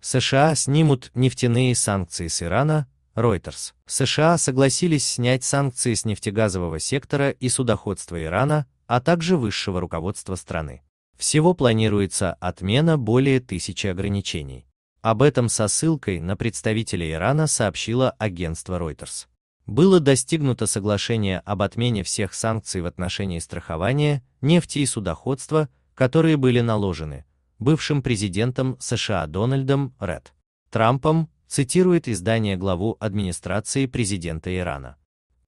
США снимут нефтяные санкции с Ирана, Reuters. США согласились снять санкции с нефтегазового сектора и судоходства Ирана, а также высшего руководства страны. Всего планируется отмена более тысячи ограничений. Об этом со ссылкой на представителя Ирана сообщило агентство Reuters. Было достигнуто соглашение об отмене всех санкций в отношении страхования, нефти и судоходства, которые были наложены, бывшим президентом США Дональдом Ред Трампом, цитирует издание главу администрации президента Ирана.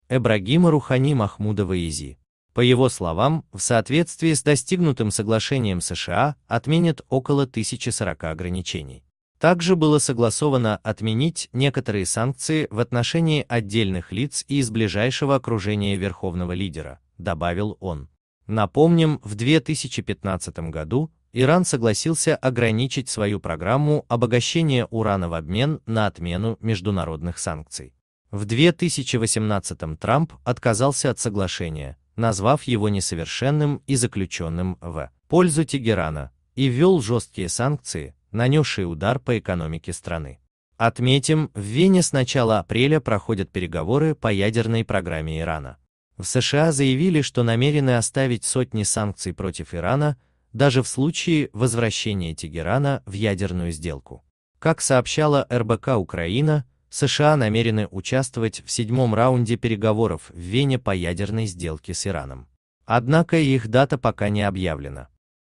Эбрагима Рухани Махмуда Изи. По его словам, в соответствии с достигнутым соглашением США отменят около 1040 ограничений. Также было согласовано отменить некоторые санкции в отношении отдельных лиц и из ближайшего окружения верховного лидера, добавил он. Напомним, в 2015 году Иран согласился ограничить свою программу обогащения урана в обмен на отмену международных санкций. В 2018 Трамп отказался от соглашения, назвав его несовершенным и заключенным в пользу Тегерана, и ввел жесткие санкции, нанесшие удар по экономике страны. Отметим, в Вене с начала апреля проходят переговоры по ядерной программе Ирана. В США заявили, что намерены оставить сотни санкций против Ирана, даже в случае возвращения Тегерана в ядерную сделку. Как сообщала РБК Украина, США намерены участвовать в седьмом раунде переговоров в Вене по ядерной сделке с Ираном. Однако их дата пока не объявлена.